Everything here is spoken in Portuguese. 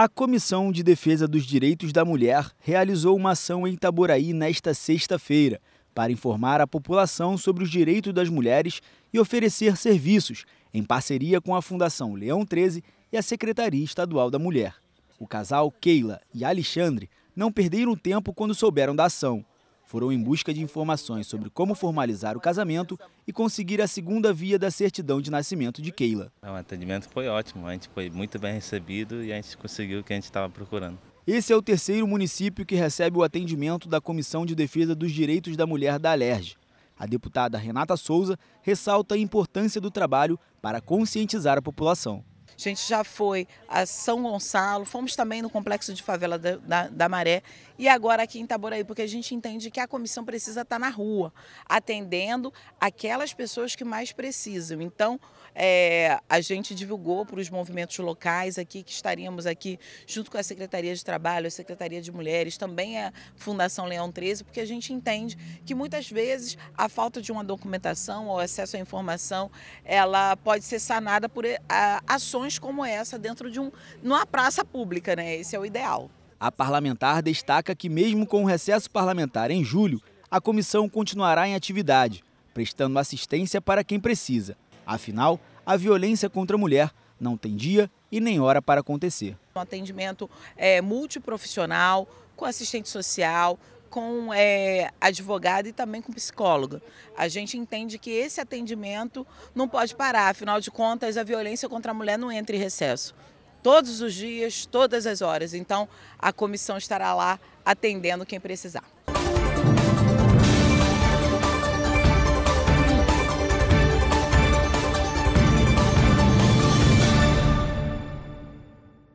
A Comissão de Defesa dos Direitos da Mulher realizou uma ação em Itaboraí nesta sexta-feira para informar a população sobre os direitos das mulheres e oferecer serviços, em parceria com a Fundação Leão 13 e a Secretaria Estadual da Mulher. O casal Keila e Alexandre não perderam tempo quando souberam da ação foram em busca de informações sobre como formalizar o casamento e conseguir a segunda via da certidão de nascimento de Keila. O atendimento foi ótimo, a gente foi muito bem recebido e a gente conseguiu o que a gente estava procurando. Esse é o terceiro município que recebe o atendimento da Comissão de Defesa dos Direitos da Mulher da Alerj. A deputada Renata Souza ressalta a importância do trabalho para conscientizar a população. A gente já foi a São Gonçalo, fomos também no Complexo de Favela da, da, da Maré e agora aqui em Itaboraí, porque a gente entende que a comissão precisa estar tá na rua, atendendo aquelas pessoas que mais precisam. Então, é, a gente divulgou para os movimentos locais aqui que estaríamos aqui junto com a Secretaria de Trabalho, a Secretaria de Mulheres, também a Fundação Leão 13, porque a gente entende que muitas vezes a falta de uma documentação ou acesso à informação, ela pode ser sanada por eh, ações ações como essa dentro de um, numa praça pública, né? Esse é o ideal. A parlamentar destaca que mesmo com o recesso parlamentar em julho, a comissão continuará em atividade, prestando assistência para quem precisa. Afinal, a violência contra a mulher não tem dia e nem hora para acontecer. Um atendimento é, multiprofissional, com assistente social, com é, advogado e também com psicóloga. A gente entende que esse atendimento não pode parar, afinal de contas, a violência contra a mulher não entra em recesso. Todos os dias, todas as horas. Então, a comissão estará lá atendendo quem precisar.